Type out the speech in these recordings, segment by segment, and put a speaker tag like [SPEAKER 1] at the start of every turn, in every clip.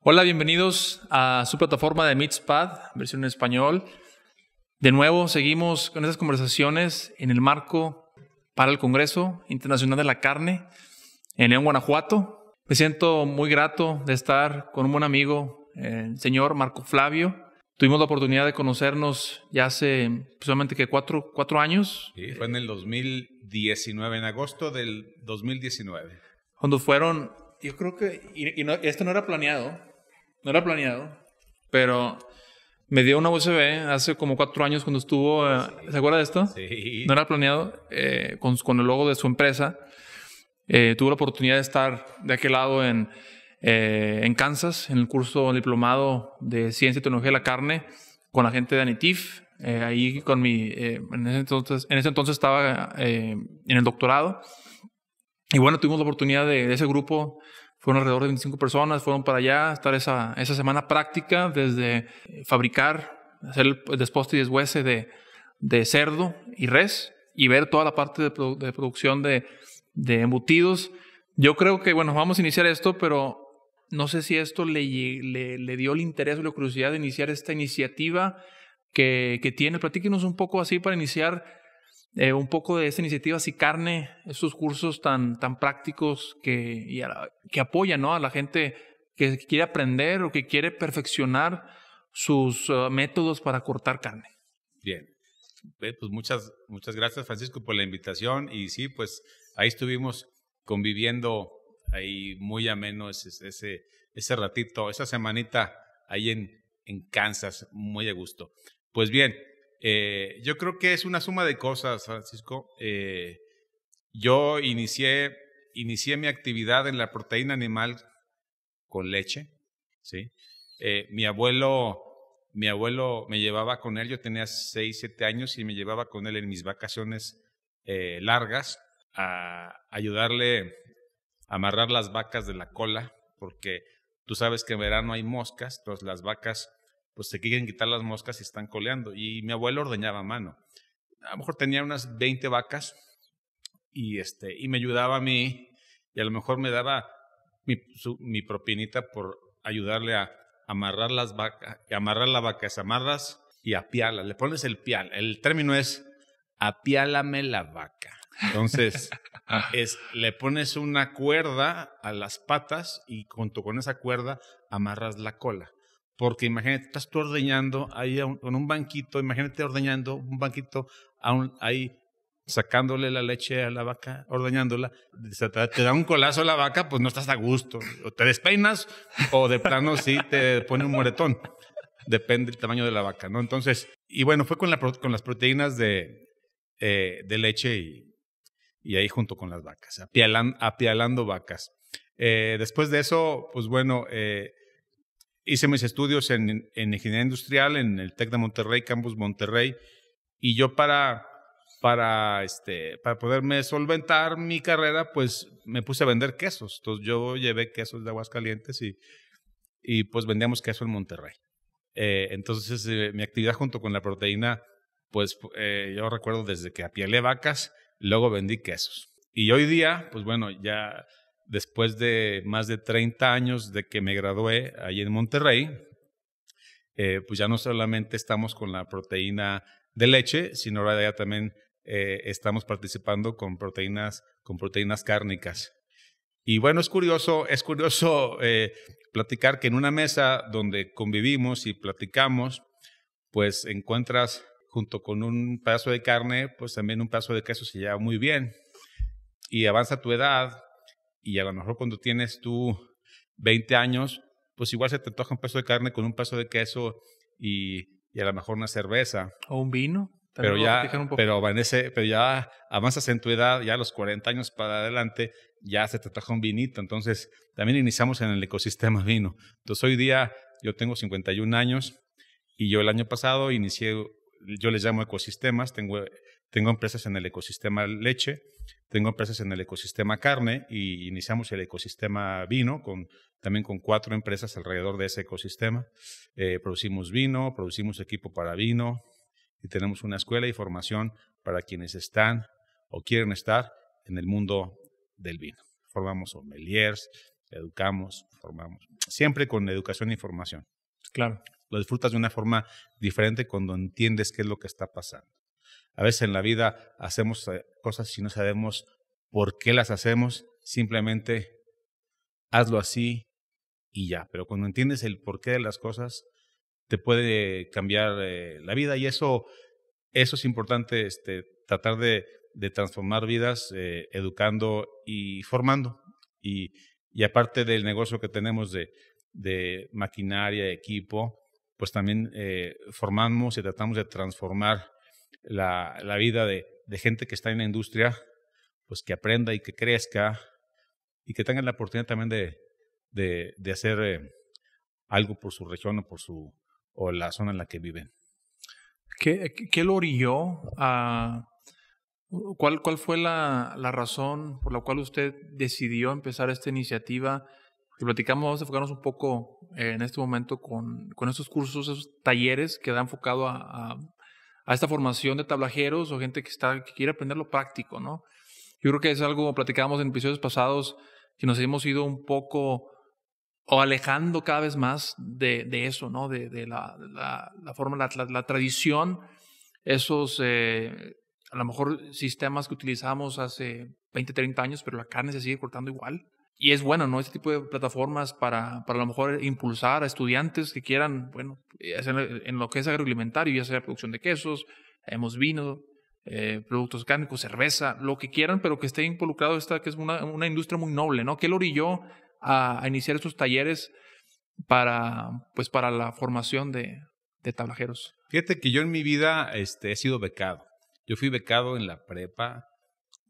[SPEAKER 1] Hola, bienvenidos a su plataforma de Meetspad, versión en español. De nuevo, seguimos con estas conversaciones en el marco para el Congreso Internacional de la Carne en León, Guanajuato. Me siento muy grato de estar con un buen amigo, el señor Marco Flavio. Tuvimos la oportunidad de conocernos ya hace pues, solamente que cuatro,
[SPEAKER 2] cuatro años. Sí, fue en el 2019, en agosto del 2019. Cuando fueron
[SPEAKER 1] yo creo que, y, esto no era planeado, no era planeado, pero me dio una USB hace como cuatro años cuando estuvo, eh, ¿se acuerda de esto? Sí. No era planeado, eh, con, el logo de su empresa. Eh, tuve la oportunidad de estar de aquel lado en, en Kansas, en el curso diplomado de Ciencia y Tecnología de la Carne, con la gente de Anitif. ahí con mi, en, ese entonces, en ese entonces estaba en el doctorado. Y bueno, tuvimos la oportunidad de ese grupo fueron alrededor de 25 personas, fueron para allá, a estar esa, esa semana práctica desde eh, fabricar, hacer el desposte y deshuese de, de cerdo y res y ver toda la parte de, producción de, de, embutidos. Yo creo que, bueno, vamos a iniciar esto, pero no sé si esto le, le, dio el interés o la curiosidad de iniciar esta iniciativa que, que tiene. Platíquenos un poco así para iniciar eh, un poco de esa iniciativa si carne esos cursos tan, tan prácticos que, que apoyan ¿no? a la gente que quiere aprender o que quiere perfeccionar sus eh, métodos para cortar carne.
[SPEAKER 2] Bien. pues muchas, muchas gracias, Francisco, por la invitación. Y sí, pues ahí estuvimos conviviendo ahí muy ameno ese, ese, ese ratito, esa semanita ahí en, en Kansas, muy a gusto. Pues bien, eh, yo creo que es una suma de cosas, Francisco. Eh, yo inicié, inicié mi actividad en la proteína animal con leche, ¿sí? Eh, mi abuelo... Mi abuelo me llevaba con él, yo tenía 6, 7 años y me llevaba con él en mis vacaciones largas a ayudarle a amarrar las vacas de la cola, porque tú sabes que en verano hay moscas, entonces las vacas pues se quieren quitar las moscas y están coleando. Y mi abuelo ordeñaba a mano. A lo mejor tenía unas 20 vacas y, este, y me ayudaba a mí y a lo mejor me daba mi, propinita por ayudarle a amarrar las vacas, amarrar la vaca, es amarras y apiala, le pones el pial. El término es apiálame la vaca. Entonces, es, le pones una cuerda a las patas y junto con esa cuerda amarras la cola. Porque imagínate, estás tú ordeñando ahí con un banquito, imagínate ordeñando un banquito ahí sacándole la leche a la vaca, ordeñándola, te da un colazo a la vaca, pues no estás a gusto. O te despeinas o de plano sí te pone un moretón. Depende del tamaño de la vaca, ¿no? Entonces, y bueno, fue con, las proteínas de, eh, de leche y, ahí junto con las vacas, apialando vacas. Eh, después de eso, pues bueno, eh, hice mis estudios en, ingeniería industrial en el TEC de Monterrey, Campus Monterrey, y yo para, para, este, para poderme solventar mi carrera, pues me puse a vender quesos. Entonces yo llevé quesos de Aguascalientes y, y pues vendíamos queso en Monterrey. Eh, entonces eh, mi actividad junto con la proteína, pues eh, yo recuerdo desde que apielé vacas, luego vendí quesos. Y hoy día, pues bueno, ya después de más de 30 años de que me gradué ahí en Monterrey, eh, pues ya no solamente estamos con la proteína de leche, sino ahora ya también eh, estamos participando con proteínas, con proteínas cárnicas. Y bueno, es curioso, es curioso eh, platicar que en una mesa donde convivimos y platicamos, pues encuentras junto con un pedazo de carne, pues también un pedazo de queso se lleva muy bien. Y avanza tu edad, y a lo mejor cuando tienes tú 20 años, pues igual se te antoja un peso de carne con un peso de queso y, a lo mejor una cerveza. O un vino. Pero ya, pero, en ese, pero ya avanzas en tu edad, ya a los 40 años para adelante, ya se te antoja un vinito. Entonces, también iniciamos en el ecosistema vino. Entonces, hoy día yo tengo 51 años y yo el año pasado inicié, yo les llamo ecosistemas, tengo tengo empresas en el ecosistema leche, tengo empresas en el ecosistema carne y iniciamos el ecosistema vino con, también con cuatro empresas alrededor de ese ecosistema. Eh, producimos vino, producimos equipo para vino y tenemos una escuela y formación para quienes están o quieren estar en el mundo del vino. Formamos sommeliers, educamos, formamos, siempre con educación y formación. Claro. Lo disfrutas de una forma diferente cuando entiendes qué es lo que está pasando. A veces en la vida hacemos eh, cosas y no sabemos por qué las hacemos, simplemente hazlo así y ya. Pero cuando entiendes el porqué de las cosas, te puede cambiar eh, la vida y eso, eso es importante, este, tratar de, transformar vidas eh, educando y formando. Y, aparte del negocio que tenemos de, de maquinaria, equipo, pues también formamos y tratamos de transformar la, la vida de, de, gente que está en la industria, pues que aprenda y que crezca y que tengan la oportunidad también de, de, hacer eh, algo por su región o por su o la zona en la que viven.
[SPEAKER 1] ¿Qué, qué lo orilló a... ¿Cuál, cuál fue la, la razón por la cual usted decidió empezar esta iniciativa? y platicamos, vamos a enfocarnos un poco eh, en este momento con, con estos cursos, esos talleres que da enfocado a, a esta formación de tablajeros o gente que, está, que quiere aprender lo práctico, ¿no? Yo creo que es algo, platicábamos en episodios pasados, que nos hemos ido un poco o alejando cada vez más de, eso, ¿no? De, la, la, la, forma, la, tradición, esos, eh, a lo mejor, sistemas que utilizamos hace 20, 30 años, pero la carne se sigue cortando igual y es bueno, ¿no? Este tipo de plataformas para, para a lo mejor impulsar a estudiantes que quieran, bueno, eh, en lo que es agroalimentario, ya sea producción de quesos, eh, hemos vino, eh, productos cárnicos, cerveza, lo que quieran, pero que esté involucrado esta, que es una, industria muy noble, ¿no? Que lo orilló a, iniciar estos talleres para, pues, para la formación de, de tablajeros?
[SPEAKER 2] Fíjate que yo en mi vida este, he sido becado. Yo fui becado en la prepa,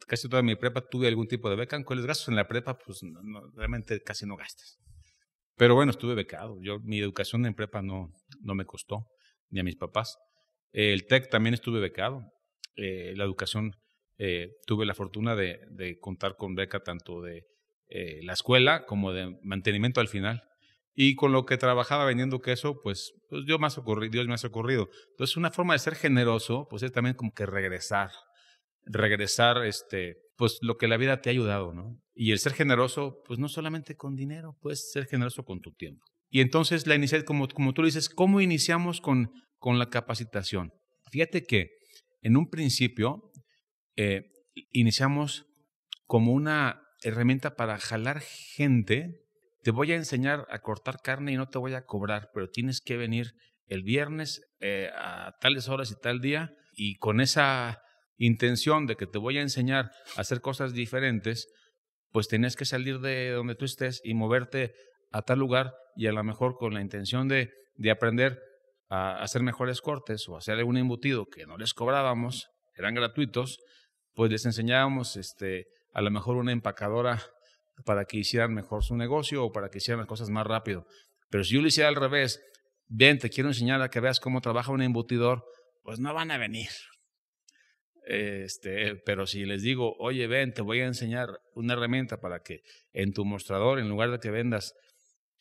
[SPEAKER 2] casi toda mi prepa tuve algún tipo de beca, aunque los gastos en la prepa, pues realmente casi no gastas. Pero bueno, estuve becado. Yo, mi educación en prepa no, no me costó, ni a mis papás. el TEC también estuve becado. Eh, la educación, eh, tuve la fortuna de, contar con beca tanto de eh, la escuela como de mantenimiento al final. Y con lo que trabajaba vendiendo queso, pues, pues Dios, me ha socorrido, Dios ha Entonces, una forma de ser generoso, pues es también como que regresar regresar este, pues lo que la vida te ha ayudado, ¿no? Y el ser generoso, pues no solamente con dinero, puedes ser generoso con tu tiempo. Y entonces la iniciativa, como, como tú dices, ¿cómo iniciamos con, con la capacitación? Fíjate que en un principio eh, iniciamos como una herramienta para jalar gente. Te voy a enseñar a cortar carne y no te voy a cobrar, pero tienes que venir el viernes eh, a tales horas y tal día y con esa intención de que te voy a enseñar a hacer cosas diferentes, pues tenías que salir de donde tú estés y moverte a tal lugar y a lo mejor con la intención de, aprender a hacer mejores cortes o hacer algún embutido que no les cobrábamos, eran gratuitos, pues les enseñábamos este, a lo mejor una empacadora para que hicieran mejor su negocio o para que hicieran las cosas más rápido. Pero si yo lo hiciera al revés, bien, te quiero enseñar a que veas cómo trabaja un embutidor, pues no van a venir, este, pero si les digo, oye, ven, te voy a enseñar una herramienta para que en tu mostrador, en lugar de que vendas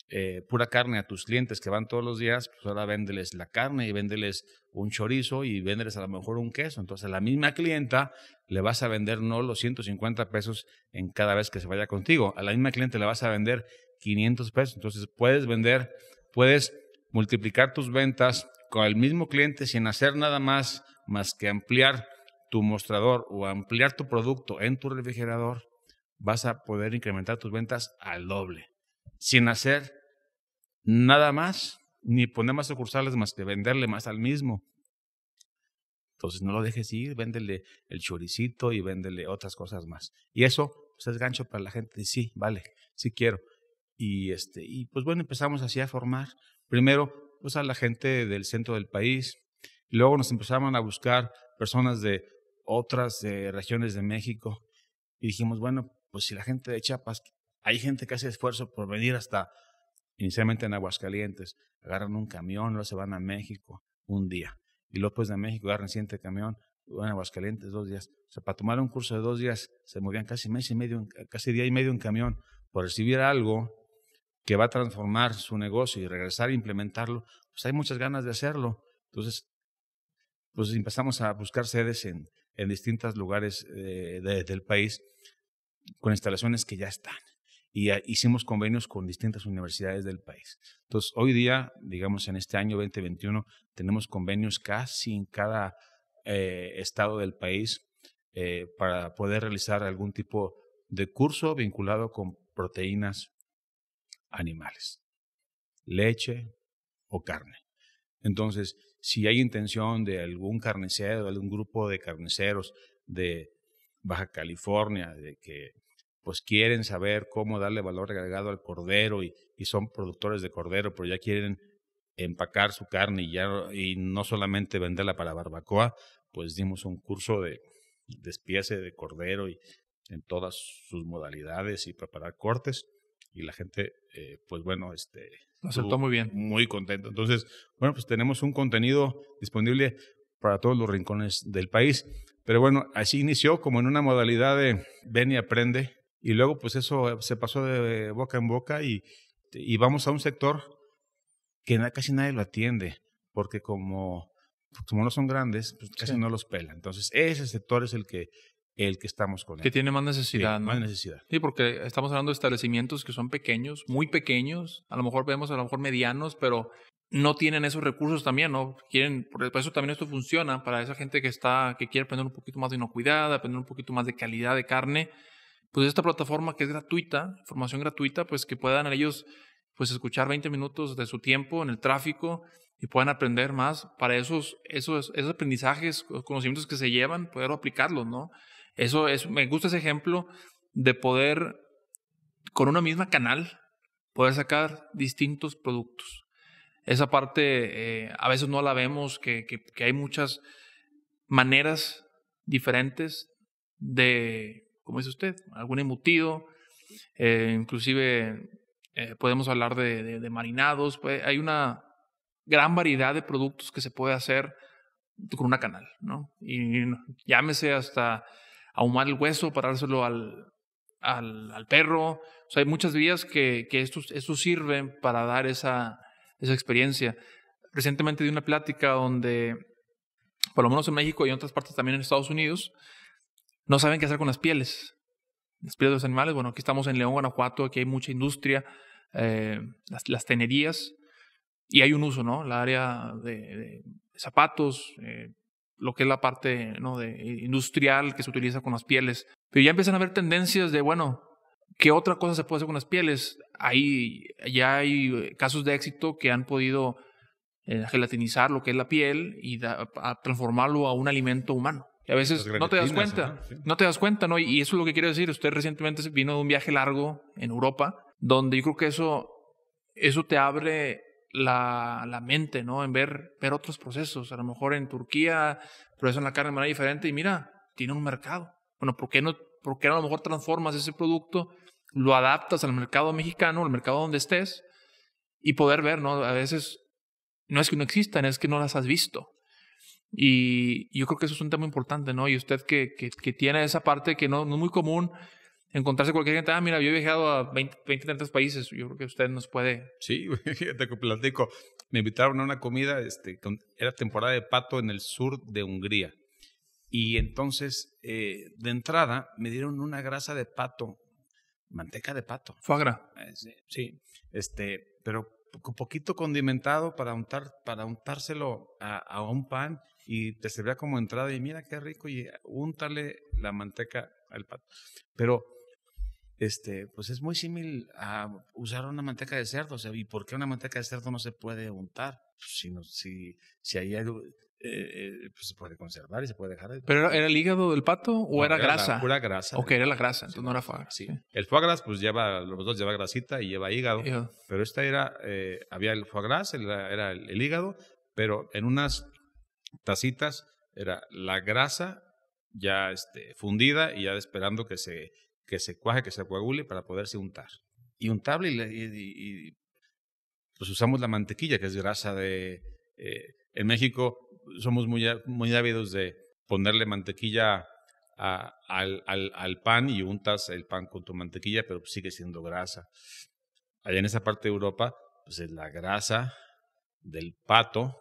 [SPEAKER 2] eh, pura carne a tus clientes que van todos los días, pues ahora véndeles la carne y véndeles un chorizo y véndeles a lo mejor un queso. Entonces, a la misma clienta le vas a vender no los 150 pesos en cada vez que se vaya contigo, a la misma cliente le vas a vender 500 pesos. Entonces, puedes vender, puedes multiplicar tus ventas con el mismo cliente sin hacer nada más más que ampliar tu mostrador o ampliar tu producto en tu refrigerador, vas a poder incrementar tus ventas al doble, sin hacer nada más, ni poner más sucursales más que venderle más al mismo. Entonces no lo dejes ir, véndele el choricito y véndele otras cosas más. Y eso pues, es gancho para la gente. Sí, vale, sí quiero. Y, este, y pues bueno, empezamos así a formar. Primero, pues a la gente del centro del país. Luego nos empezaron a buscar personas de otras eh, regiones de México. Y dijimos, bueno, pues si la gente de Chiapas, hay gente que hace esfuerzo por venir hasta, inicialmente en Aguascalientes, agarran un camión, luego se van a México un día. Y luego pues de México agarran siguiente camión, van a Aguascalientes dos días. O sea, para tomar un curso de dos días se movían casi mes y medio, casi día y medio en camión por recibir algo que va a transformar su negocio y regresar e implementarlo, pues hay muchas ganas de hacerlo. Entonces, pues empezamos a buscar sedes en en distintos lugares eh, del país con instalaciones que ya están. Y hicimos convenios con distintas universidades del país. Entonces, hoy día, digamos, en este año 2021, tenemos convenios casi en cada eh, estado del país eh, para poder realizar algún tipo de curso vinculado con proteínas animales, leche o carne. Entonces, si hay intención de algún carnicero, de algún grupo de carniceros de Baja California, de que pues quieren saber cómo darle valor agregado al cordero y, son productores de cordero, pero ya quieren empacar su carne y, ya, y no solamente venderla para barbacoa, pues dimos un curso de despiece de cordero y en todas sus modalidades y preparar cortes y la gente, eh, pues bueno, este, lo aceptó muy bien. Muy contento. Entonces, bueno, pues tenemos un contenido disponible para todos los rincones del país. Pero bueno, así inició como en una modalidad de ven y aprende. Y luego, pues eso se pasó de boca en boca y, y vamos a un sector que casi nadie lo atiende, porque como, pues como no son grandes, pues casi no los pela. Entonces, ese sector es el que el que estamos con él. Que tiene más necesidad. Más necesidad.
[SPEAKER 1] Sí, porque estamos hablando de establecimientos que son pequeños, muy pequeños, a lo mejor vemos a lo mejor medianos, pero no tienen esos recursos también, ¿no? Quieren, por eso también esto funciona para esa gente que está, que quiere aprender un poquito más de inocuidad, aprender un poquito más de calidad de carne. Pues esta plataforma que es gratuita, formación gratuita, pues que puedan ellos pues escuchar 20 minutos de su tiempo en el tráfico y puedan aprender más para esos, esos, esos aprendizajes, conocimientos que se llevan, poder aplicarlos, ¿no? Eso es, me gusta ese ejemplo de poder, con una misma canal, poder sacar distintos productos. Esa parte eh, a veces no la vemos, que, que, hay muchas maneras diferentes de, ¿cómo dice usted, algún embutido, eh, inclusive eh, podemos hablar de, de, marinados, pues, hay una gran variedad de productos que se puede hacer con una canal, ¿no? Y llámese hasta ahumar el hueso para dárselo al, perro. O sea, hay muchas vías que, que sirve sirven para dar esa, experiencia. Recientemente di una plática donde, por lo menos en México y en otras partes también en Estados Unidos, no saben qué hacer con las pieles. Las pieles de los animales, bueno, aquí estamos en León, Guanajuato, aquí hay mucha industria, eh, las, tenerías, y hay un uso, ¿no? La área de, zapatos, eh, lo que es la parte ¿no? de, eh, industrial que se utiliza con las pieles. Pero ya empiezan a haber tendencias de, bueno, ¿qué otra cosa se puede hacer con las pieles? Ahí ya hay eh, casos de éxito que han podido eh, gelatinizar lo que es la piel y transformarlo a un alimento humano. Y a veces no te das cuenta, ¿no? te das cuenta, ¿no? Y eso es lo que quiero decir. Usted recientemente vino de un viaje largo en Europa, donde yo creo que eso, eso te abre la, la, mente, ¿no? En ver, ver otros procesos. A lo mejor en Turquía procesan la carne de manera diferente y mira, tiene un mercado. Bueno, ¿por qué no, por a lo mejor transformas ese producto, lo adaptas al mercado mexicano, al mercado donde estés y poder ver, ¿no? A veces no es que no existan, es que no las has visto. Y yo creo que eso es un tema importante, ¿no? Y usted que, que, tiene esa parte que no, no es muy común, encontrarse cualquier gente, ah, mira, yo he viajado a 20, 30 países, yo creo que usted nos puede.
[SPEAKER 2] Sí, te platico. Me invitaron a una comida, este, era temporada de pato en el sur de Hungría. Y entonces, eh, de entrada, me dieron una grasa de pato, manteca de pato. Fuagra. Eh, sí, este, pero un poquito condimentado para, untar, para untárselo a, a un pan y te servía como entrada y mira qué rico y úntale la manteca al pato. Pero este, pues es muy similar a usar una manteca de cerdo. sea, ¿y por qué una manteca de cerdo no se puede untar? si, si, hay eh, eh, pues se puede conservar y se puede dejar. ¿Pero era, el
[SPEAKER 1] hígado del pato o era, grasa? Era pura grasa. Ok, era la grasa, entonces no era foie
[SPEAKER 2] El foie gras, pues lleva, los dos lleva grasita y lleva hígado. Pero esta era, eh, había el foie gras, era el, hígado, pero en unas tacitas era la grasa ya este, fundida y ya esperando que se que se cuaje, que se coagule para poderse untar. Y untable, y, y, pues usamos la mantequilla, que es grasa de... Eh, en México somos muy, muy ávidos de ponerle mantequilla al, pan y untas el pan con tu mantequilla, pero sigue siendo grasa. Allá en esa parte de Europa, pues es la grasa del pato,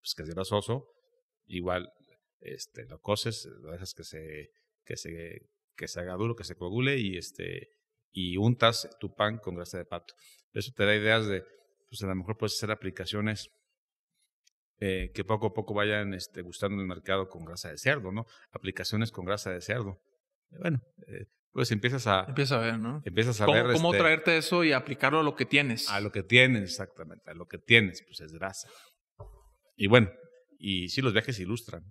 [SPEAKER 2] pues que es grasoso, igual este, lo coces, lo dejas que se, que se que se haga duro, que se coagule y, este, y untas tu pan con grasa de pato. Eso te da ideas de, pues a lo mejor puedes hacer aplicaciones eh, que poco a poco vayan este, gustando en el mercado con grasa de cerdo, ¿no? Aplicaciones con grasa de cerdo. Bueno, eh, pues empiezas a... Empiezas a ver, ¿no? Empiezas a ¿Cómo, ver... ¿Cómo este traerte eso y aplicarlo a lo que tienes? A lo que tienes, exactamente. A lo que tienes, pues es grasa. Y bueno, y sí, los viajes ilustran.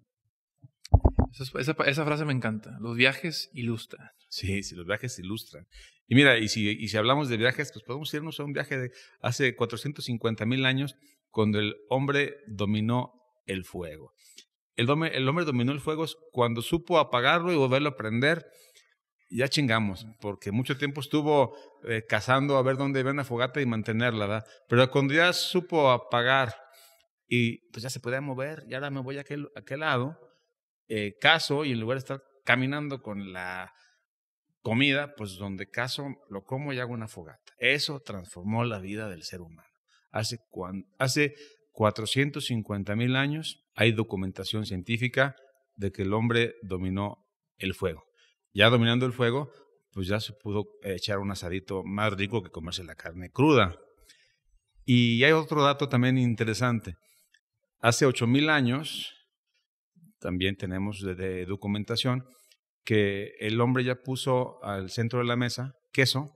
[SPEAKER 2] Esa, frase me encanta. Los viajes ilustran. Sí, sí, los viajes ilustran. Y mira, y si, y si hablamos de viajes, pues podemos irnos a un viaje de hace 450 mil años, cuando el hombre dominó el fuego. El, hombre, el hombre dominó el fuego cuando supo apagarlo y volverlo a prender. Ya chingamos, porque mucho tiempo estuvo eh, cazando a ver dónde iba una fogata y mantenerla, ¿verdad? Pero cuando ya supo apagar y pues ya se podía mover, y ahora me voy a aquel, a aquel lado, eh, caso y en lugar de estar caminando con la comida, pues donde caso lo como y hago una fogata. Eso transformó la vida del ser humano. Hace, hace 450 mil años hay documentación científica de que el hombre dominó el fuego. Ya dominando el fuego, pues ya se pudo echar un asadito más rico que comerse la carne cruda. Y hay otro dato también interesante. Hace 8.000 mil años, también tenemos de, documentación que el hombre ya puso al centro de la mesa queso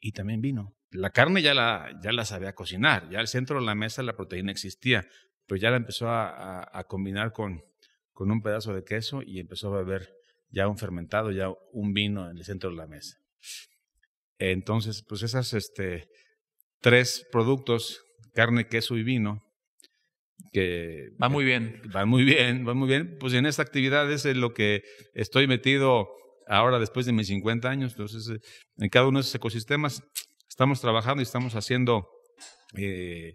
[SPEAKER 2] y también vino. La carne ya la, ya la sabía cocinar, ya al centro de la mesa la proteína existía, pero ya la empezó a, combinar con, con un pedazo de queso y empezó a beber ya un fermentado, ya un vino en el centro de la mesa. Entonces, pues esas este, tres productos, carne, queso y vino, que... Va muy bien. Va muy bien, va muy bien. Pues en esta actividad es en lo que estoy metido ahora después de mis 50 años. Entonces, eh, en cada uno de esos ecosistemas estamos trabajando y estamos haciendo eh,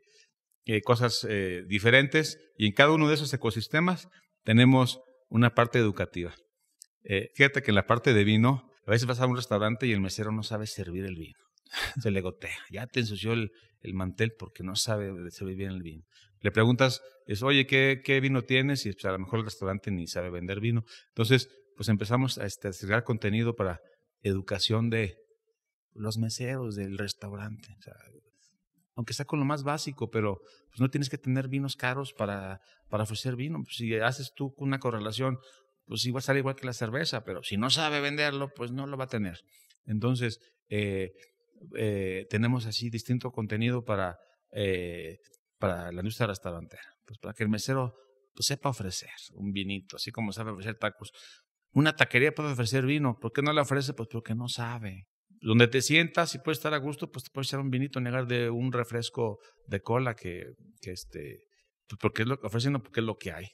[SPEAKER 2] eh, cosas diferentes y en cada uno de esos ecosistemas tenemos una parte educativa. fíjate que en la parte de vino, a veces vas a un restaurante y el mesero no sabe servir el vino se le gotea. Ya te ensució el, mantel porque no sabe eh, servir bien el vino. Le preguntas, es, oye, ¿qué, vino tienes? Y pues, a lo mejor el restaurante ni sabe vender vino. Entonces, pues empezamos a este, crear contenido para educación de los meseros del restaurante. aunque sea con lo más básico, pero pues no tienes que tener vinos caros para, para ofrecer vino. Pues, si haces tú una correlación, pues sí va a salir igual que la cerveza, pero si no sabe venderlo, pues no lo va a tener. Entonces, eh, eh, tenemos así distinto contenido para, eh, para la industria restaurantera. Pues para que el mesero pues, sepa ofrecer un vinito, así como sabe ofrecer tacos. Una taquería puede ofrecer vino. ¿Por qué no le ofrece? Pues porque no sabe. Donde te sientas y puedes estar a gusto, pues te puedes echar un vinito negar de un refresco de cola que, que este, pues, porque es lo que porque es lo que hay.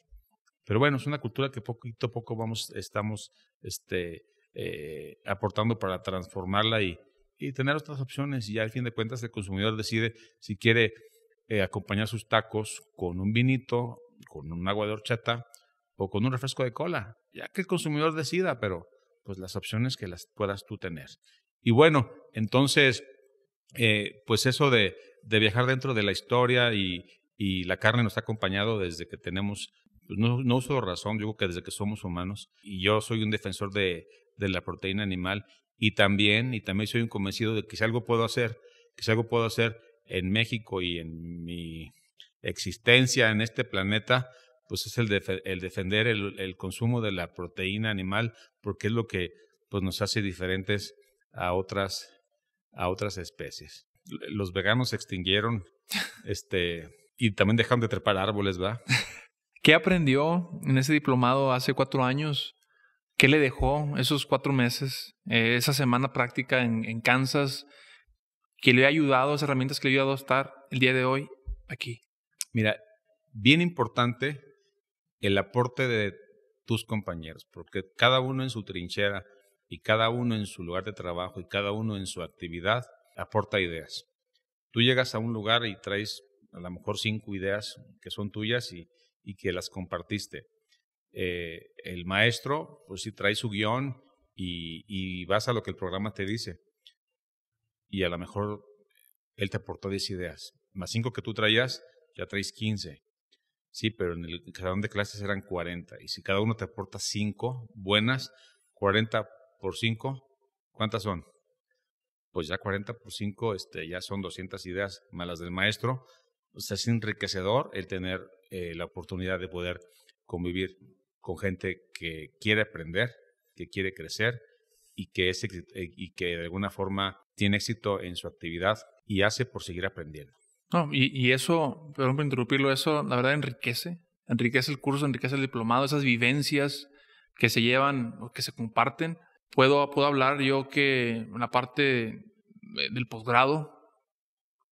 [SPEAKER 2] Pero bueno, es una cultura que poquito a poco vamos, estamos este, eh, aportando para transformarla y, y tener otras opciones. Y ya al fin de cuentas el consumidor decide si quiere eh, acompañar sus tacos con un vinito, con un agua de horchata o con un refresco de cola, ya que el consumidor decida, pero pues las opciones que las puedas tú tener. Y bueno, entonces, eh, pues eso de, viajar dentro de la historia y, la carne nos ha acompañado desde que tenemos, pues no, no uso razón, digo que desde que somos humanos, y yo soy un defensor de, de la proteína animal y también, y también soy un convencido de que si algo puedo hacer, que si algo puedo hacer en México y en mi existencia en este planeta, pues es el, defender el, consumo de la proteína animal, porque es lo que pues, nos hace diferentes a otras, a otras especies. Los veganos se extinguieron este, y también dejaron de trepar árboles, va ¿Qué aprendió en ese diplomado hace cuatro años
[SPEAKER 1] ¿Qué le dejó esos cuatro meses, eh, esa semana práctica en, Kansas,
[SPEAKER 2] que le ha ayudado, esas herramientas que le ha ayudado a estar el día de hoy aquí? Mira, bien importante el aporte de tus compañeros, porque cada uno en su trinchera y cada uno en su lugar de trabajo y cada uno en su actividad aporta ideas. Tú llegas a un lugar y traes a lo mejor cinco ideas que son tuyas y que las compartiste eh, el maestro, pues si trae su guión y, y, vas a lo que el programa te dice. Y a lo mejor él te aportó 10 ideas. Más 5 que tú traías, ya traes 15. Sí, pero en el salón de clases eran 40. Y si cada uno te aporta 5 buenas, 40 por 5, ¿cuántas son? Pues ya 40 por 5, este, ya son 200 ideas malas del maestro. O sea, es enriquecedor el tener eh, la oportunidad de poder convivir con gente que quiere aprender, que quiere crecer y que, es, eh, y que de alguna forma tiene éxito en su actividad y hace por seguir aprendiendo.
[SPEAKER 1] No, y, y eso, perdón por interrumpirlo, eso la verdad enriquece, enriquece el curso, enriquece el diplomado, esas vivencias que se llevan o que se comparten. Puedo, puedo hablar yo que en la parte del posgrado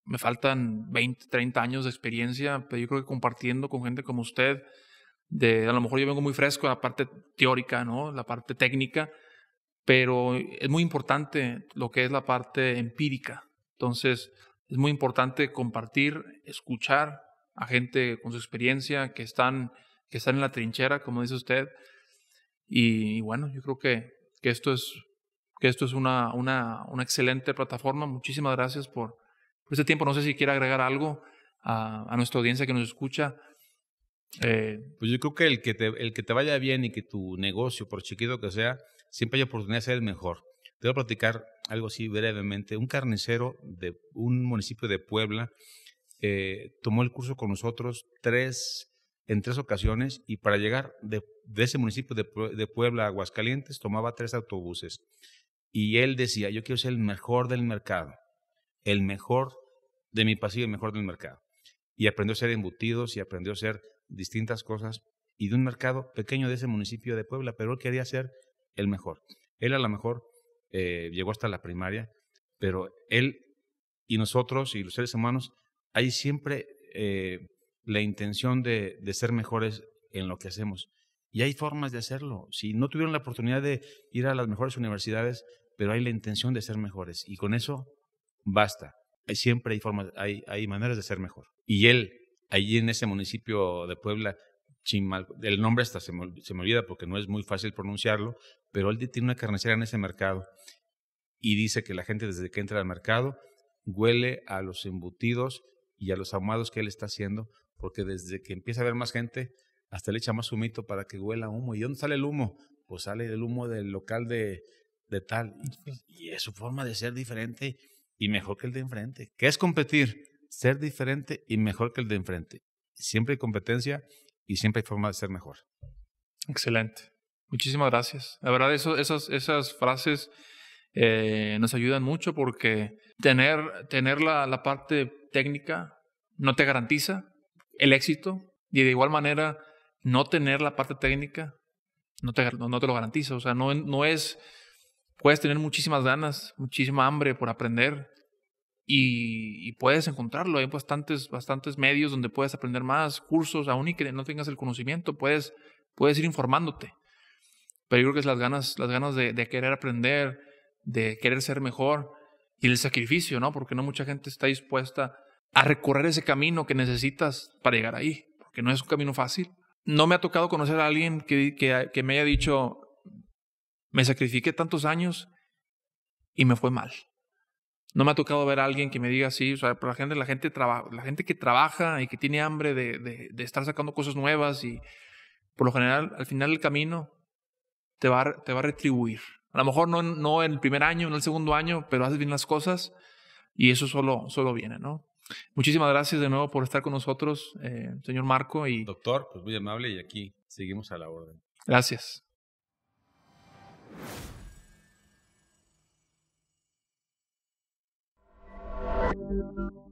[SPEAKER 1] me faltan 20, 30 años de experiencia, pero yo creo que compartiendo con gente como usted, de a lo mejor yo vengo muy fresco a la parte teórica, ¿no? La parte técnica, pero es muy importante lo que es la parte empírica. Entonces, es muy importante compartir, escuchar a gente con su experiencia que están, que están en la trinchera, como dice usted. Y, bueno, yo creo que, que, esto es, que esto es una, una, una excelente plataforma. Muchísimas gracias por, este tiempo. No sé si quiere agregar algo a, a nuestra audiencia que nos escucha.
[SPEAKER 2] Eh, pues yo creo que el que, te, el que te vaya bien y que tu negocio, por chiquito que sea, siempre hay oportunidad de ser el mejor. Te voy a platicar algo así brevemente. Un carnicero de un municipio de Puebla eh, tomó el curso con nosotros tres, en tres ocasiones y para llegar de, ese municipio de, de, Puebla a Aguascalientes tomaba tres autobuses. Y él decía, yo quiero ser el mejor del mercado, el mejor de mi pasillo, el mejor del mercado. Y aprendió a ser embutidos y aprendió a ser distintas cosas y de un mercado pequeño de ese municipio de Puebla, pero él quería ser el mejor. Él a lo mejor eh, llegó hasta la primaria, pero él y nosotros y los seres humanos hay siempre eh, la intención de, ser mejores en lo que hacemos. Y hay formas de hacerlo. Si no tuvieron la oportunidad de ir a las mejores universidades, pero hay la intención de ser mejores. Y con eso basta. Siempre hay formas, hay, hay maneras de ser mejor. Y él allí en ese municipio de Puebla, el nombre hasta se me, olvida porque no es muy fácil pronunciarlo, pero él tiene una carnicería en ese mercado y dice que la gente desde que entra al mercado huele a los embutidos y a los ahumados que él está haciendo, porque desde que empieza a haber más gente, hasta le echa más humito para que huela humo. ¿Y dónde sale el humo? Pues sale el humo del local de, tal. y es su forma de ser diferente y mejor que el de enfrente. ¿Qué es competir? ser diferente y mejor que el de enfrente. Siempre hay competencia y siempre hay forma de ser mejor. Excelente.
[SPEAKER 1] Muchísimas gracias. La verdad, eso, esas, esas frases eh, nos ayudan mucho porque tener, tener la, parte técnica no te garantiza el éxito y de igual manera no tener la parte técnica no te, lo garantiza. O sea, no es, puedes tener muchísimas ganas, muchísima hambre por aprender, y, puedes encontrarlo. Hay bastantes, bastantes medios donde puedes aprender más, cursos, aún y que no tengas el conocimiento, puedes, puedes ir informándote. Pero yo creo que es las ganas, las ganas de, querer aprender, de querer ser mejor y el sacrificio, ¿no? Porque no mucha gente está dispuesta a recorrer ese camino que necesitas para llegar ahí, porque no es un camino fácil. No me ha tocado conocer a alguien que, que, que me haya dicho, me sacrifiqué tantos años y me fue mal. No me ha tocado ver a alguien que me diga así, o la gente, la gente, la gente que trabaja y que tiene hambre de, estar sacando cosas nuevas y por lo general al final del camino te va, te va a retribuir. A lo mejor no, no en el primer año, no en el segundo año, pero haces bien las cosas y eso solo, solo viene, ¿no? Muchísimas gracias de nuevo por estar con nosotros, eh, señor
[SPEAKER 2] Marco. y Doctor, pues muy amable y aquí seguimos a la orden.
[SPEAKER 1] Gracias. Thank you.